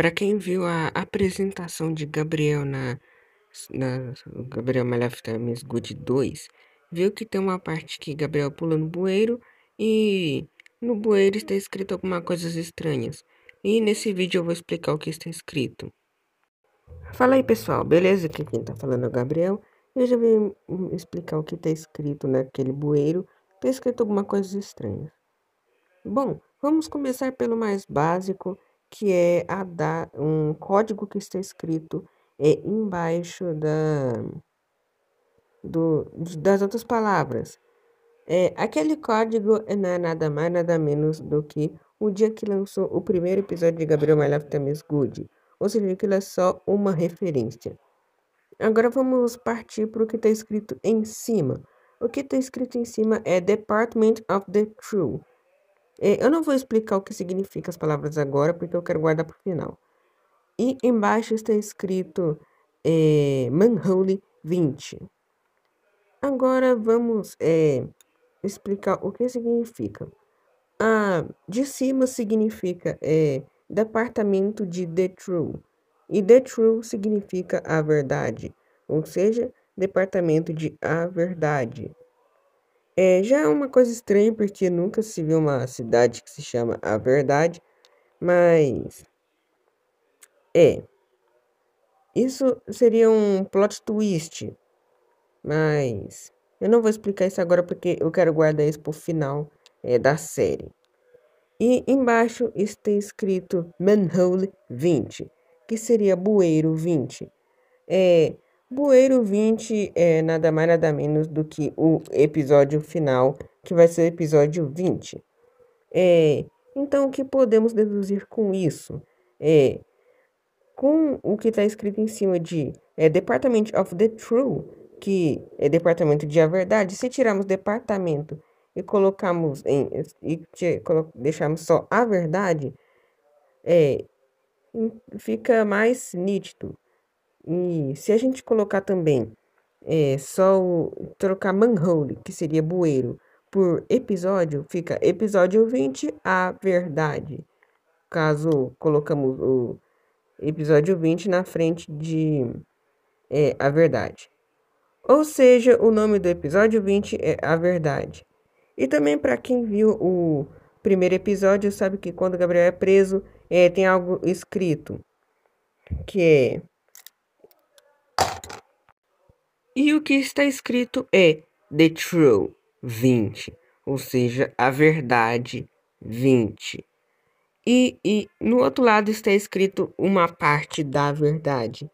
Para quem viu a apresentação de Gabriel na na Gabriel Malhafta Miss Good 2, viu que tem uma parte que Gabriel pula no bueiro e no bueiro está escrito algumas coisas estranhas. E nesse vídeo eu vou explicar o que está escrito. Fala aí pessoal, beleza? Aqui quem está falando é o Gabriel. Eu já vim explicar o que está escrito naquele bueiro. Está escrito alguma coisa estranha. Bom, vamos começar pelo mais básico que é a da, um código que está escrito é, embaixo da, do, das outras palavras. É, aquele código não é nada mais, nada menos do que o dia que lançou o primeiro episódio de Gabriel My Life Time is Good. Ou seja, aquilo é só uma referência. Agora vamos partir para o que está escrito em cima. O que está escrito em cima é Department of the True. É, eu não vou explicar o que significam as palavras agora, porque eu quero guardar para o final. E embaixo está escrito é, Manhole 20. Agora vamos é, explicar o que significa. Ah, de cima significa é, departamento de The True. E The True significa a verdade, ou seja, departamento de a verdade. É, já é uma coisa estranha porque nunca se viu uma cidade que se chama A Verdade, mas. É. Isso seria um plot twist, mas. Eu não vou explicar isso agora porque eu quero guardar isso pro final é, da série. E embaixo está escrito Manhole 20, que seria Bueiro 20. É, Bueiro 20 é nada mais nada menos do que o episódio final, que vai ser o episódio 20. É, então, o que podemos deduzir com isso? É, com o que está escrito em cima de é, Department of the True, que é Departamento de a Verdade, se tirarmos departamento e colocarmos em e deixarmos só a verdade, é, fica mais nítido e se a gente colocar também é, só o, trocar manhole, que seria bueiro, por episódio, fica episódio 20, a verdade. Caso colocamos o episódio 20 na frente de é, a verdade. Ou seja, o nome do episódio 20 é a verdade. E também para quem viu o primeiro episódio, sabe que quando Gabriel é preso, é, tem algo escrito que é E o que está escrito é The True 20, ou seja, a verdade 20. E, e no outro lado está escrito uma parte da verdade.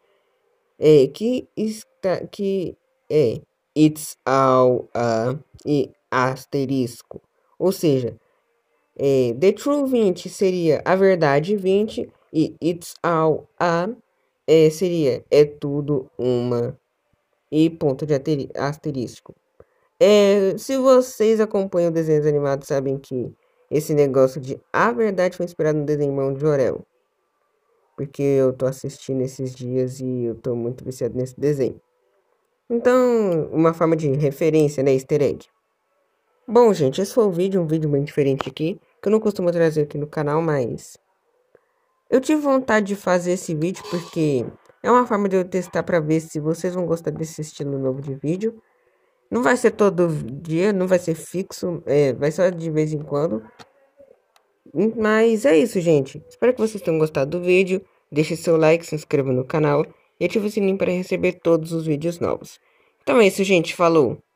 É que está que é It's All a e asterisco. Ou seja, é, The True 20 seria a verdade 20 e It's All a é, seria é tudo uma e ponto de asterisco. É, se vocês acompanham desenhos animados, sabem que esse negócio de A Verdade foi inspirado no desenho Mão de Orel. Porque eu tô assistindo esses dias e eu tô muito viciado nesse desenho. Então, uma forma de referência, né? Easter egg. Bom, gente, esse foi o vídeo, um vídeo bem diferente aqui, que eu não costumo trazer aqui no canal, mas... Eu tive vontade de fazer esse vídeo porque é uma forma de eu testar para ver se vocês vão gostar desse estilo novo de vídeo. Não vai ser todo dia, não vai ser fixo, é, vai só de vez em quando. Mas é isso, gente. Espero que vocês tenham gostado do vídeo. Deixe seu like, se inscreva no canal e ative o sininho para receber todos os vídeos novos. Então é isso, gente. Falou!